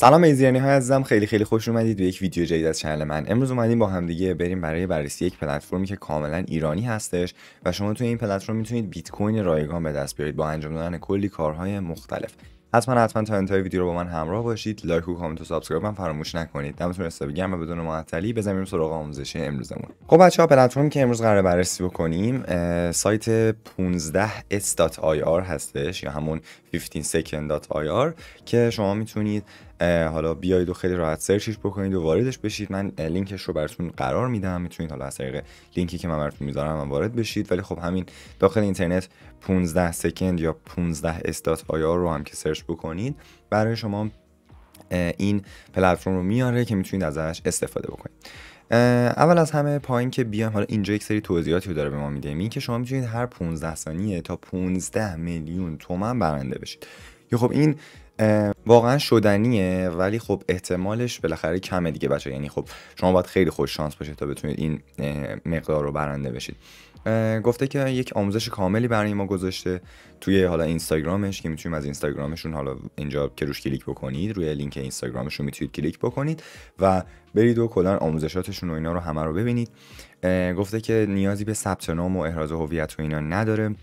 سلام ایزیانی های عزیزم خیلی خیلی خوش اومدید به یک ویدیو جدید از کانال من امروز اومدیم با همدیگه بریم برای بررسی یک پلتفرمی که کاملا ایرانی هستش و شما توی این پلتفرم میتونید بیت کوین رایگان به دست بیارید با انجام دادن کلی کارهای مختلف حتما حتما تا انتهای ویدیو رو با من همراه باشید لایک و کامنت و سابسکرایب من فراموش نکنید دمتون حسابی گرم و بدون معطلی بزنیم سراغ آموزش امروزمون خب بچه‌ها پلتفرمی که امروز قرار بررسی بکنیم سایت 15s.ir هستش یا همون 15second.ir که شما میتونید حالا بیایید و خیلی راحت سرچش بکنید و واردش بشید من لینکش رو براتون قرار میدم میتونید حالا از طریق لینکی که من براتون میذارم من وارد بشید ولی خب همین داخل اینترنت 15 سکند یا 15 استات آیا رو هم که سرچ بکنید برای شما این پلتفرم رو میاره که میتونید ازش استفاده بکنید اول از همه پایین که بیام حالا اینجا یک سری توضیحاتی رو داره به ما میده این که شما میتونید هر 15 ثانیه تا 15 میلیون تومن برنده بشید یا خب این واقعا شدنیه ولی خب احتمالش بالاخره کمه دیگه بچه یعنی خب شما باید خیلی خوش شانس باشید تا بتونید این مقدار رو برنده بشید گفته که یک آموزش کاملی برای ما گذاشته توی حالا اینستاگرامش که میتونیم از اینستاگرامشون حالا اینجا که روش کلیک بکنید روی لینک اینستاگرامشون میتونید کلیک بکنید و برید و کلا آموزشاتشون و اینا رو همه رو ببینید گفته که نیازی به ثبت نام و احراز هویت و اینا نداره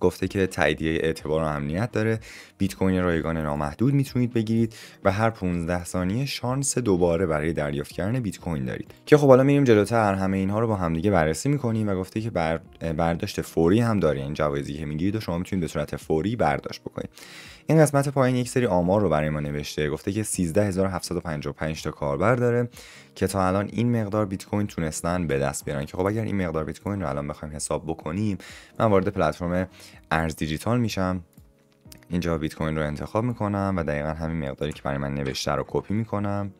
گفته که تاییدیه اعتبار و امنیت داره بیت کوین رایگان نامحدود میتونید بگیرید و هر 15 ثانیه شانس دوباره برای دریافت کردن بیت کوین دارید که خب حالا میریم جلوتر همه اینها رو با همدیگه بررسی میکنیم و گفته که برداشت فوری هم داره این یعنی جوایزی که میگیرید و شما میتونید به صورت فوری برداشت بکنید این قسمت پایین یک سری آمار رو برای ما نوشته گفته که 13755 تا کاربر داره که تا الان این مقدار بیت کوین تونستن به دست بیارن که خب اگر این مقدار بیت کوین رو الان بخوایم حساب بکنیم من وارد پلتفرم ارز دیجیتال میشم اینجا بیت کوین رو انتخاب میکنم و دقیقا همین مقداری که برای من نوشته رو کپی میکنم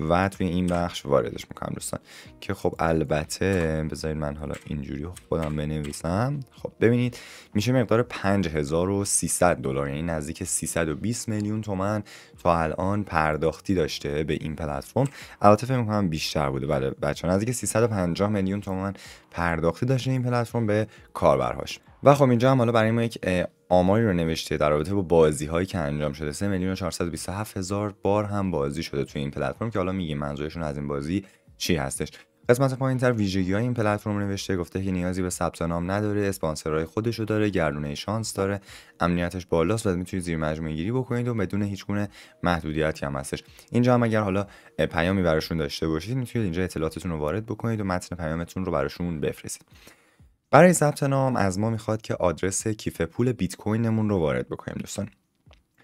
و توی این بخش واردش میکنم دوستان که خب البته بذارید من حالا اینجوری خودم بنویسم خب ببینید میشه مقدار 5300 دلار یعنی نزدیک 320 میلیون تومن تا الان پرداختی داشته به این پلتفرم البته فکر میکنم بیشتر بوده بله بچه نزدیک 350 میلیون تومن پرداختی داشته این پلتفرم به کاربرهاش و خب اینجا هم حالا برای ما یک آماری رو نوشته در رابطه با بازی هایی که انجام شده 3 میلیون هزار بار هم بازی شده توی این پلتفرم که حالا میگیم منظورشون از این بازی چی هستش قسمت پایین تر ویژگی های این پلتفرم نوشته گفته که نیازی به ثبت نام نداره اسپانسرهای خودش رو داره گردونه شانس داره امنیتش بالاست و میتونید زیر مجموعه گیری بکنید و بدون هیچ گونه محدودیتی هم هستش اینجا هم اگر حالا پیامی براشون داشته باشید میتونید اینجا اطلاعاتتون رو وارد بکنید و متن پیامتون رو براشون بفرستید برای ثبت نام از ما میخواد که آدرس کیف پول بیت کوینمون رو وارد بکنیم دوستان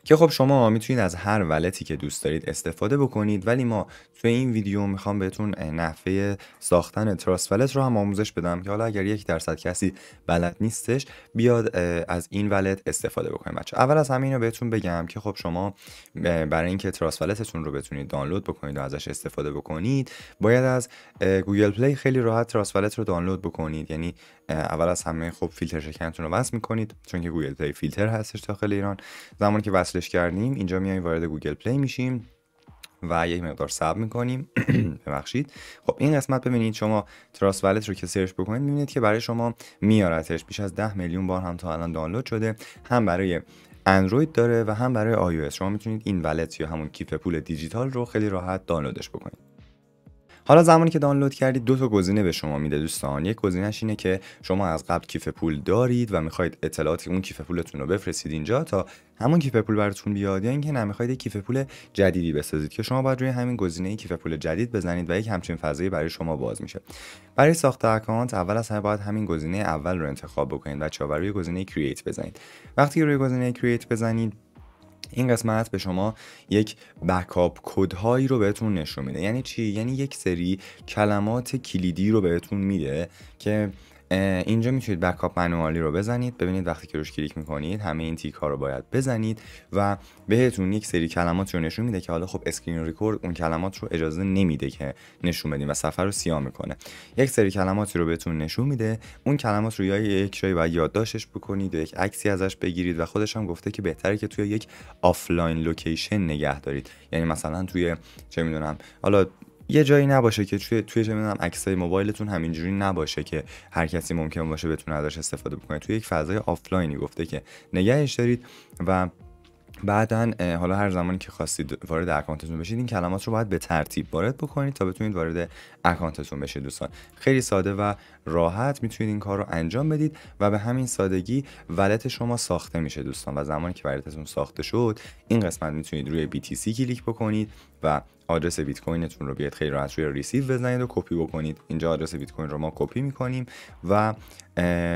که خب شما میتونید از هر ولتی که دوست دارید استفاده بکنید ولی ما توی این ویدیو میخوام بهتون نحوه ساختن تراس ولت رو هم آموزش بدم که حالا اگر یک درصد کسی بلد نیستش بیاد از این ولت استفاده بکنید بچه اول از همه اینو بهتون بگم که خب شما برای اینکه تراس ولتتون رو بتونید دانلود بکنید و ازش استفاده بکنید باید از گوگل پلی خیلی راحت تراس ولت رو دانلود بکنید یعنی اول از همه خب فیلتر شکنتون رو وصل میکنید چون که گوگل پلی فیلتر هستش داخل ایران زمانی که وصلش کردیم اینجا میایم وارد گوگل پلی میشیم و یک مقدار سب میکنیم ببخشید خب این قسمت ببینید شما تراس ولت رو که سرچ بکنید میبینید که برای شما میارتش بیش از 10 میلیون بار هم تا الان دانلود شده هم برای اندروید داره و هم برای آیویس شما میتونید این ولت یا همون کیف پول دیجیتال رو خیلی راحت دانلودش بکنید حالا زمانی که دانلود کردید دو تا گزینه به شما میده دوستان یک گزینش اینه که شما از قبل کیف پول دارید و میخواید اطلاعات اون کیف پولتون رو بفرستید اینجا تا همون کیف پول براتون بیاد یا اینکه نمیخواید کیف پول جدیدی بسازید که شما باید روی همین گزینه کیف پول جدید بزنید و یک همچین فضایی برای شما باز میشه برای ساخت اکانت اول از همه باید همین گزینه اول رو انتخاب بکنید و روی گزینه کرییت بزنید وقتی روی گزینه کرییت بزنید این قسمت به شما یک بکاپ هایی رو بهتون نشون میده یعنی چی یعنی یک سری کلمات کلیدی رو بهتون میده که اینجا میتونید بکاپ منوالی رو بزنید ببینید وقتی که روش کلیک میکنید همه این تیک ها رو باید بزنید و بهتون یک سری کلمات رو نشون میده که حالا خب اسکرین ریکورد اون کلمات رو اجازه نمیده که نشون بدیم و سفر رو سیاه میکنه یک سری کلماتی رو بهتون نشون میده اون کلمات رو یا یک جایی باید یادداشتش بکنید یک عکسی ازش بگیرید و خودش هم گفته که بهتره که توی یک آفلاین لوکیشن نگه دارید یعنی مثلا توی چه میدونم حالا یه جایی نباشه که توی توی چه میدونم عکسای موبایلتون همینجوری نباشه که هر کسی ممکن باشه بتونه ازش استفاده بکنه توی یک فضای آفلاینی گفته که نگهش دارید و بعدا حالا هر زمانی که خواستید وارد اکانتتون بشید این کلمات رو باید به ترتیب وارد بکنید تا بتونید وارد اکانتتون بشید دوستان خیلی ساده و راحت میتونید این کار رو انجام بدید و به همین سادگی ولت شما ساخته میشه دوستان و زمانی که ولتتون ساخته شد این قسمت میتونید روی BTC کلیک بکنید و آدرس بیت کوینتون رو بیاید خیلی راحت روی ریسیو بزنید و کپی بکنید اینجا آدرس بیت کوین رو ما کپی میکنیم و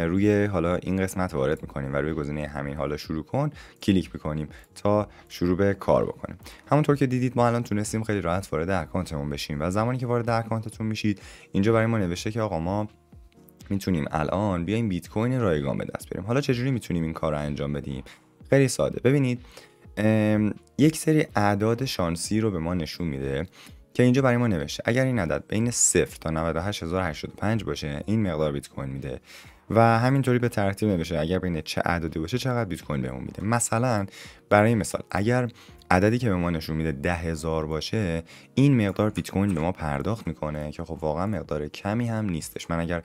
روی حالا این قسمت وارد میکنیم و روی گزینه همین حالا شروع کن کلیک میکنیم تا شروع به کار بکنیم همونطور که دیدید ما الان تونستیم خیلی راحت وارد اکانتمون بشیم و زمانی که وارد اکانتتون میشید اینجا برای ما نوشته که آقا ما میتونیم الان بیایم بیت کوین رایگان به دست بیاریم حالا چجوری میتونیم این کار رو انجام بدیم خیلی ساده ببینید یک سری اعداد شانسی رو به ما نشون میده که اینجا برای ما نوشته اگر این عدد بین 0 تا 98085 باشه این مقدار بیت کوین میده و همینطوری به ترتیب نوشته اگر بین چه عددی باشه چقدر بیت کوین بهمون میده مثلا برای مثال اگر عددی که به ما نشون میده ده هزار باشه این مقدار بیت کوین به ما پرداخت میکنه که خب واقعا مقدار کمی هم نیستش من اگر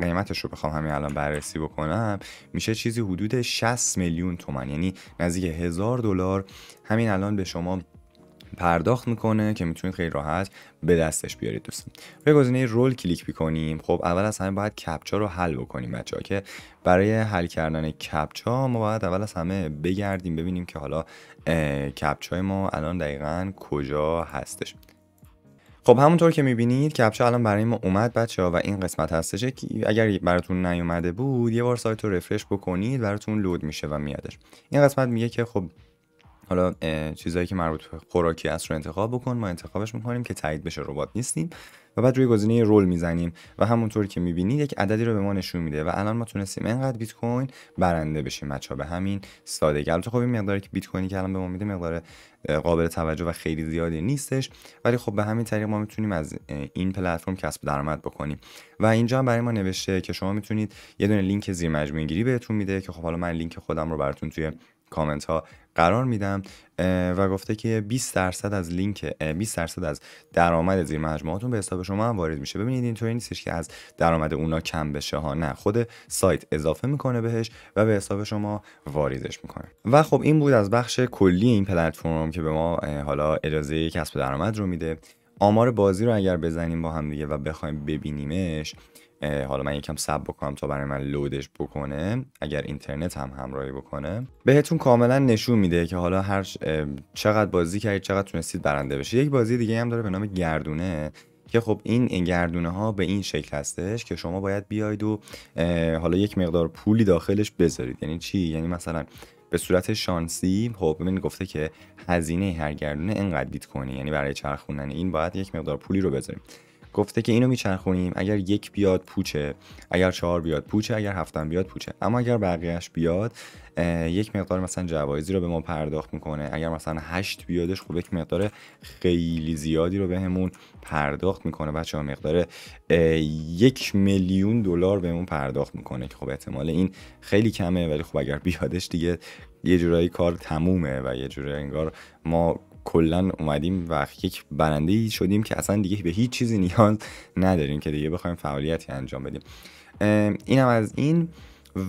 قیمتش رو بخوام همین الان بررسی بکنم میشه چیزی حدود 60 میلیون تومن یعنی نزدیک هزار دلار همین الان به شما پرداخت میکنه که میتونید خیلی راحت به دستش بیارید دوستان روی گزینه رول کلیک میکنیم خب اول از همه باید کپچا رو حل بکنیم ها که برای حل کردن کپچا ما باید اول از همه بگردیم ببینیم که حالا کپچای ما الان دقیقا کجا هستش خب همونطور که میبینید کپچا الان برای ما اومد بچه ها و این قسمت هستش که اگر براتون نیومده بود یه بار سایت رو رفرش بکنید براتون لود میشه و میادش این قسمت میگه که خب حالا چیزایی که مربوط به خوراکی است رو انتخاب بکن ما انتخابش میکنیم که تایید بشه ربات نیستیم و بعد روی گزینه رول میزنیم و همونطور که میبینید یک عددی رو به ما نشون میده و الان ما تونستیم انقدر بیت کوین برنده بشیم بچا به همین سادگی البته خب این مقداری که بیت کوینی که الان به ما میده مقدار قابل توجه و خیلی زیادی نیستش ولی خب به همین طریق ما میتونیم از این پلتفرم کسب درآمد بکنیم و اینجا هم برای ما نوشته که شما میتونید یه دونه لینک زیر مجموعه گیری بهتون میده که خب حالا من لینک خودم رو براتون توی کامنت ها قرار میدم و گفته که 20 درصد از لینک 20 درصد از درآمد زیر مجموعاتون به حساب شما هم وارد میشه ببینید اینطوری نیستش که از درآمد اونا کم بشه ها نه خود سایت اضافه میکنه بهش و به حساب شما واریزش میکنه و خب این بود از بخش کلی این پلتفرم که به ما حالا اجازه کسب درآمد رو میده آمار بازی رو اگر بزنیم با هم دیگه و بخوایم ببینیمش حالا من یکم سب بکنم تا برای من لودش بکنه اگر اینترنت هم همراهی بکنه بهتون کاملا نشون میده که حالا هر چقدر بازی کردید چقدر تونستید برنده بشید یک بازی دیگه هم داره به نام گردونه که خب این گردونه ها به این شکل هستش که شما باید بیاید و حالا یک مقدار پولی داخلش بذارید یعنی چی یعنی مثلا به صورت شانسی خب من گفته که هزینه هر گردونه انقدر بیت کوین یعنی برای چرخوندن این باید یک مقدار پولی رو بذاریم گفته که اینو میچرخونیم اگر یک بیاد پوچه اگر چهار بیاد پوچه اگر هفتم بیاد پوچه اما اگر بقیهش بیاد یک مقدار مثلا جوایزی رو به ما پرداخت میکنه اگر مثلا هشت بیادش خب یک مقدار خیلی زیادی رو بهمون به پرداخت میکنه بچه ها مقدار یک میلیون دلار بهمون پرداخت میکنه که خب احتمال این خیلی کمه ولی خب اگر بیادش دیگه یه جورایی کار تمومه و یه جورایی انگار ما کلا اومدیم و یک برنده شدیم که اصلا دیگه به هیچ چیزی نیاز نداریم که دیگه بخوایم فعالیتی انجام بدیم هم از این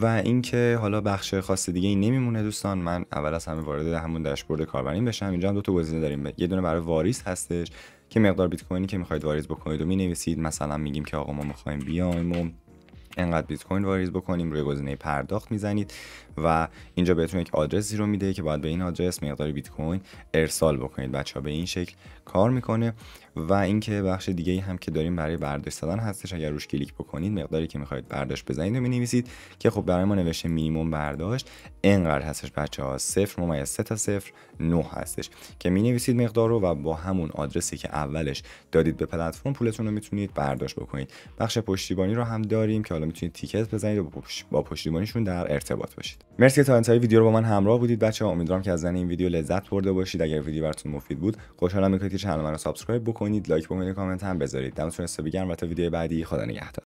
و اینکه حالا بخش خاص دیگه ای نمیمونه دوستان من اول از همه وارد همون داشبورد کاربرین بشم اینجا هم دو تا گزینه داریم یه دونه برای واریز هستش که مقدار بیت کوینی که میخواید واریز بکنید و مینویسید مثلا میگیم که آقا ما میخوایم بیایم انقدر بیت کوین واریز بکنیم روی گزینه پرداخت میزنید و اینجا بهتون یک آدرسی رو میده که باید به این آدرس مقدار بیت کوین ارسال بکنید بچه ها به این شکل کار میکنه و اینکه بخش دیگه ای هم که داریم برای برداشت زدن هستش اگر روش کلیک بکنید مقداری که میخواید برداشت بزنید و مینویسید که خب برای ما نوشته مینیمم برداشت انقدر هستش بچه ها و ممیز سه تا صفر 9 هستش که مینویسید مقدار رو و با همون آدرسی که اولش دادید به پلتفرم پولتون رو میتونید برداشت بکنید بخش پشتیبانی رو هم داریم که حالا میتونید تیکت بزنید و با پشتیبانیشون در ارتباط باشید مرسی تا انتهای ویدیو رو با من همراه بودید بچه ها امیدوارم که از زن این ویدیو لذت برده باشید اگر ویدیو براتون مفید بود خوشحالم میکنید که چنل من رو سابسکرایب بکنید لایک بکنید کامنت هم بذارید دمتون سپیگرم و تا ویدیو بعدی خدا نگهدار